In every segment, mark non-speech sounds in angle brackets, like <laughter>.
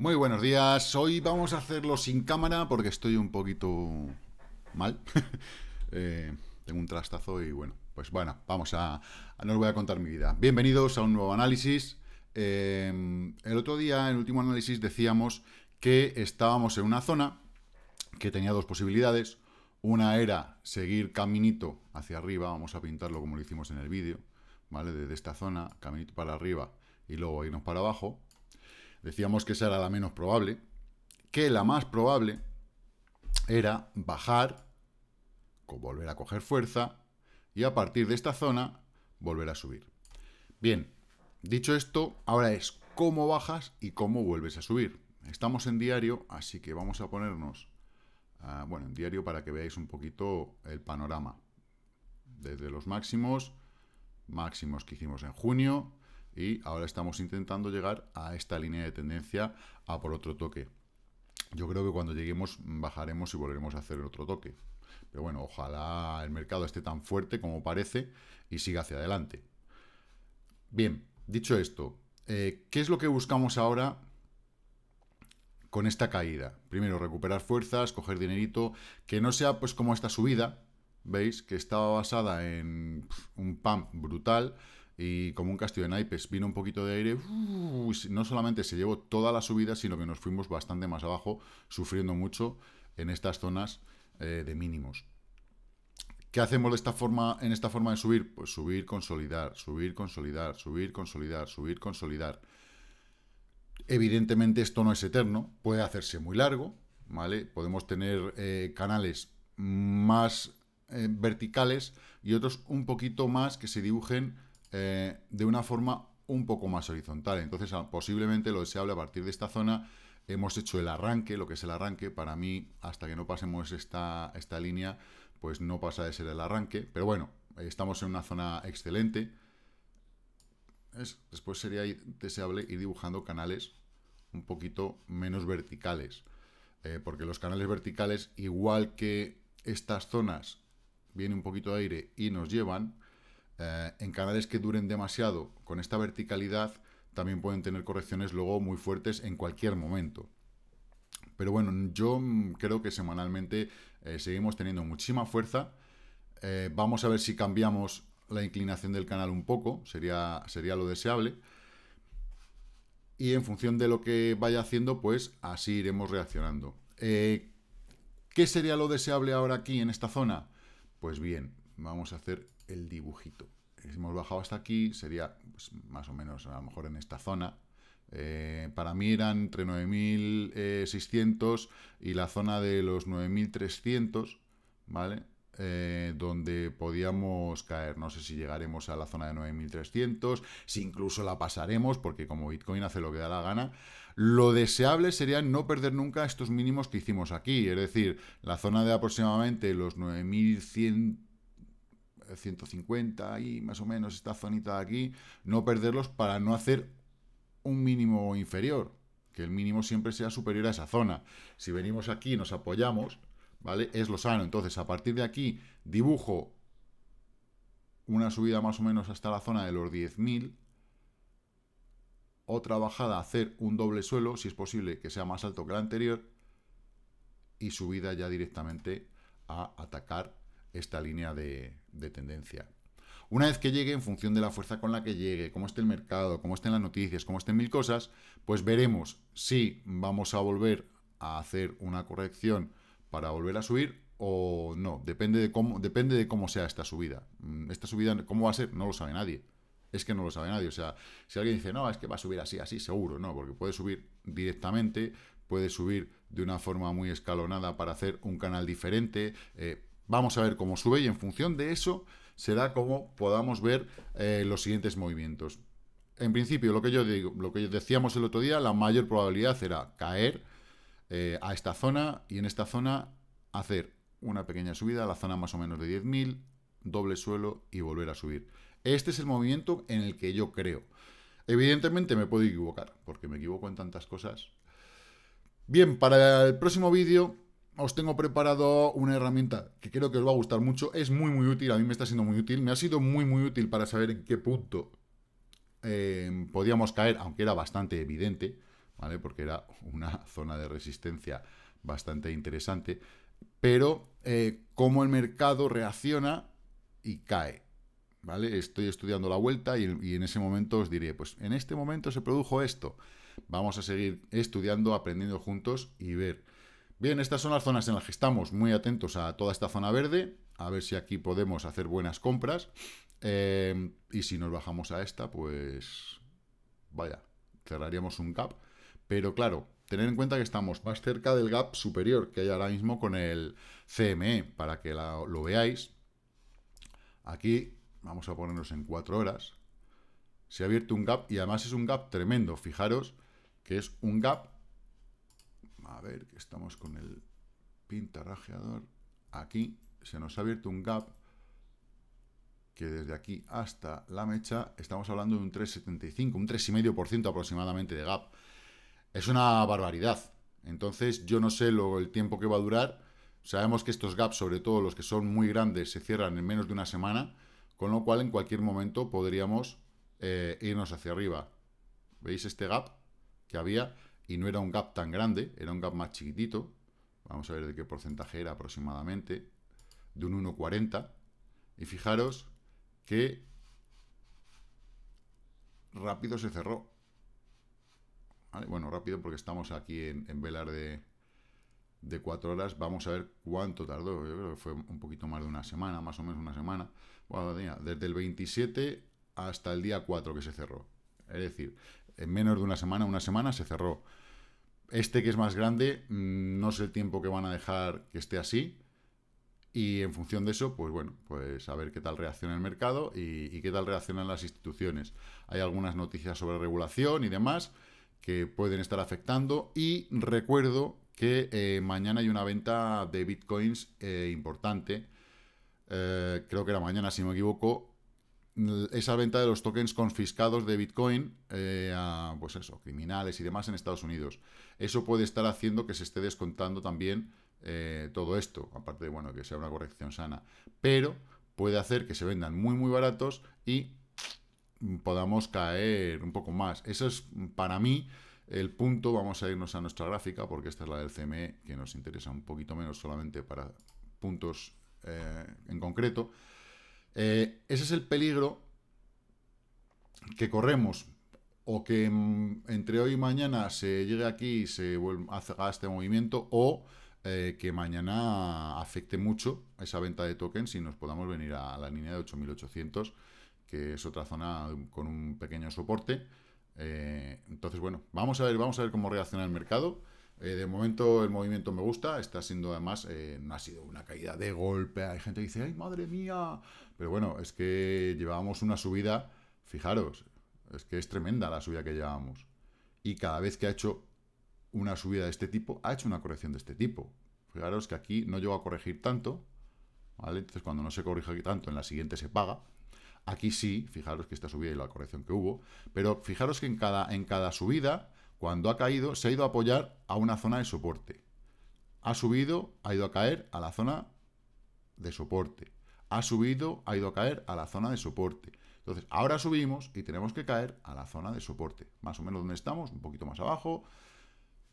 Muy buenos días. Hoy vamos a hacerlo sin cámara porque estoy un poquito mal. <laughs> Eh, tengo un trastazo y bueno, pues bueno, vamos a, No os voy a contar mi vida. Bienvenidos a un nuevo análisis. Eh, el otro día, en el último análisis, decíamos que estábamos en una zona que tenía dos posibilidades. Una era seguir caminito hacia arriba, vamos a pintarlo como lo hicimos en el vídeo, ¿vale? Desde esta zona, caminito para arriba y luego irnos para abajo Decíamos que esa era la menos probable, que la más probable era bajar, volver a coger fuerza y a partir de esta zona volver a subir. Bien, dicho esto, ahora es cómo bajas y cómo vuelves a subir. Estamos en diario, así que vamos a ponernos, ah, bueno, en diario para que veáis un poquito el panorama. Desde los máximos, máximos que hicimos en junio, y ahora estamos intentando llegar a esta línea de tendencia a por otro toque. Yo creo que cuando lleguemos bajaremos y volveremos a hacer el otro toque. Pero bueno, ojalá el mercado esté tan fuerte como parece y siga hacia adelante. Bien, dicho esto, eh, ¿qué es lo que buscamos ahora con esta caída? Primero, recuperar fuerzas, coger dinerito, que no sea pues como esta subida, ¿veis? Que estaba basada en un pump brutal, y como un castillo de naipes vino un poquito de aire, no solamente se llevó toda la subida, sino que nos fuimos bastante más abajo, sufriendo mucho en estas zonas eh, de mínimos. ¿Qué hacemos de esta forma, en esta forma de subir? Pues subir, consolidar, subir, consolidar, subir, consolidar, subir, consolidar. Evidentemente esto no es eterno, puede hacerse muy largo, ¿vale? Podemos tener eh, canales más eh, verticales y otros un poquito más que se dibujen eh, de una forma un poco más horizontal. Entonces, ah, posiblemente lo deseable a partir de esta zona. Hemos hecho el arranque, lo que es el arranque. Para mí, hasta que no pasemos esta, esta línea, pues no pasa de ser el arranque. Pero bueno, estamos en una zona excelente. después sería deseable ir dibujando canales un poquito menos verticales. Eh, porque los canales verticales, igual que estas zonas, viene un poquito de aire y nos llevan, eh, en canales que duren demasiado con esta verticalidad también pueden tener correcciones luego muy fuertes en cualquier momento. Pero bueno, yo mm, creo que semanalmente eh, seguimos teniendo muchísima fuerza. Eh, vamos a ver si cambiamos la inclinación del canal un poco, sería, sería lo deseable. Y en función de lo que vaya haciendo, pues así iremos reaccionando. ¿Qué sería lo deseable ahora aquí en esta zona? Pues bien, vamos a hacer el dibujito. Si hemos bajado hasta aquí, sería pues, más o menos a lo mejor en esta zona. Eh, para mí eran entre 9.600 eh, y la zona de los 9.300, ¿vale? Eh, donde podíamos caer. No sé si llegaremos a la zona de 9.300, si incluso la pasaremos, porque como Bitcoin hace lo que da la gana, lo deseable sería no perder nunca estos mínimos que hicimos aquí, es decir, la zona de aproximadamente los 9.100 150 y más o menos esta zonita de aquí, no perderlos para no hacer un mínimo inferior, que el mínimo siempre sea superior a esa zona. Si venimos aquí y nos apoyamos, ¿vale? Es lo sano. Entonces, a partir de aquí, dibujo una subida más o menos hasta la zona de los 10.000, otra bajada, hacer un doble suelo, si es posible que sea más alto que el anterior, y subida ya directamente a atacar esta línea de, tendencia. Una vez que llegue, en función de la fuerza con la que llegue, cómo esté el mercado, cómo estén las noticias, cómo estén mil cosas, pues veremos si vamos a volver a hacer una corrección para volver a subir o no. Depende de cómo, depende de cómo sea esta subida. Mm, esta subida, ¿cómo va a ser? No lo sabe nadie. Es que no lo sabe nadie. O sea, si alguien dice, no, es que va a subir así, así, seguro, no, porque puede subir directamente, puede subir de una forma muy escalonada para hacer un canal diferente. Eh, Vamos a ver cómo sube y en función de eso será como podamos ver eh, los siguientes movimientos. En principio, lo que yo digo, lo que decíamos el otro día, la mayor probabilidad era caer eh, a esta zona y en esta zona hacer una pequeña subida a la zona más o menos de 10.000, doble suelo y volver a subir. Este es el movimiento en el que yo creo. Evidentemente me puedo equivocar, porque me equivoco en tantas cosas. Bien, para el próximo vídeo os tengo preparado una herramienta que creo que os va a gustar mucho. Es muy, muy útil. A mí me está siendo muy útil. Me ha sido muy, muy útil para saber en qué punto em, podíamos caer, aunque era bastante evidente, ¿vale? Porque era una <laughs> zona de resistencia bastante interesante. Pero eh, cómo el mercado reacciona y cae. ¿Vale? Estoy estudiando la vuelta y, y en ese momento os diré, pues en este momento se produjo esto. Vamos a seguir estudiando, aprendiendo juntos y ver Bien, estas son las zonas en las que estamos muy atentos a toda esta zona verde, a ver si aquí podemos hacer buenas compras. Eh, y si nos bajamos a esta, pues vaya, cerraríamos un gap. Pero claro, tener en cuenta que estamos más cerca del gap superior que hay ahora mismo con el CME, para que lo veáis. Aquí vamos a ponernos en 4 horas. Se ha abierto un gap y además es un gap tremendo. Fijaros que es un gap a ver, que estamos con el pintarrajeador, aquí se nos ha abierto un gap que desde aquí hasta la mecha estamos hablando de un 3,75, un 3,5% aproximadamente de gap. Es una barbaridad. Entonces yo no sé lo, el tiempo que va a durar. Sabemos que estos gaps, sobre todo los que son muy grandes, se cierran en menos de una semana, con lo cual en cualquier momento podríamos eh, irnos hacia arriba. ¿Veis este gap que había? y no era un gap tan grande, era un gap más chiquitito, vamos a ver de qué porcentaje era aproximadamente, de un 1,40, y fijaros que rápido se cerró. bueno, rápido porque estamos aquí en, velar de, de 4 horas, vamos a ver cuánto tardó, yo creo que fue un poquito más de una semana, más o menos una semana, desde el 27 hasta el día 4 que se cerró. Es decir, en menos de una semana, una semana se cerró. Este que es más grande, mm, no sé el tiempo que van a dejar que esté así. Y en función de eso, pues bueno, pues a ver qué tal reacciona el mercado y, qué tal reaccionan las instituciones. Hay algunas noticias sobre regulación y demás que pueden estar afectando. Y recuerdo que eh, mañana hay una venta de bitcoins eh, importante. Eh, creo que era mañana, si no me equivoco, esa venta de los tokens confiscados de Bitcoin eh, a, pues eso, criminales y demás en Estados Unidos. Eso puede estar haciendo que se esté descontando también eh, todo esto, aparte de, bueno, que sea una corrección sana. Pero puede hacer que se vendan muy, muy baratos y podamos caer un poco más. Eso es, para mí, el punto. Vamos a irnos a nuestra gráfica, porque esta es la del CME, que nos interesa un poquito menos solamente para puntos eh, en concreto. Eh, ese es el peligro que corremos o que mm, entre hoy y mañana se llegue aquí y se haga este movimiento o eh, que mañana afecte mucho esa venta de tokens y nos podamos venir a la línea de 8800 que es otra zona con un pequeño soporte eh, entonces bueno, vamos a ver vamos a ver cómo reacciona el mercado eh, de momento el movimiento me gusta, está siendo además, eh, no ha sido una caída de golpe, hay gente que dice, ¡ay, madre mía! Pero bueno, es que llevábamos una subida, fijaros, es que es tremenda la subida que llevábamos. Y cada vez que ha hecho una subida de este tipo, ha hecho una corrección de este tipo. Fijaros que aquí no llegó a corregir tanto, ¿vale? Entonces cuando no se corrige tanto, en la siguiente se paga. Aquí sí, fijaros que esta subida y la corrección que hubo, pero fijaros que en cada, en cada subida cuando ha caído, se ha ido a apoyar a una zona de soporte. Ha subido, ha ido a caer a la zona de soporte. Ha subido, ha ido a caer a la zona de soporte. Entonces, ahora subimos y tenemos que caer a la zona de soporte. Más o menos donde estamos, un poquito más abajo.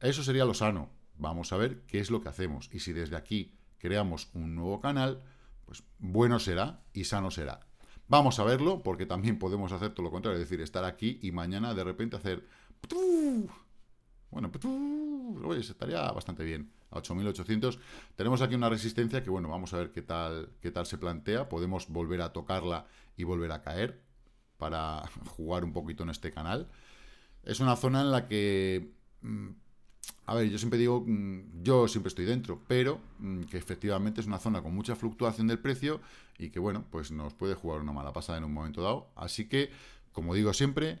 Eso sería lo sano. Vamos a ver qué es lo que hacemos. Y si desde aquí creamos un nuevo canal, pues bueno será y sano será. Vamos a verlo, porque también podemos hacer todo lo contrario, es decir, estar aquí y mañana de repente hacer bueno, oye, estaría bastante bien. A 8800. Tenemos aquí una resistencia que, bueno, vamos a ver qué tal, qué tal se plantea. Podemos volver a tocarla y volver a caer para <laughs> jugar un poquito en este canal. Es una zona en la que... Mm, a ver, yo siempre digo, mm, yo siempre estoy dentro, pero mm, que efectivamente es una zona con mucha fluctuación del precio y que, bueno, pues nos puede jugar una mala pasada en un momento dado. Así que, como digo siempre,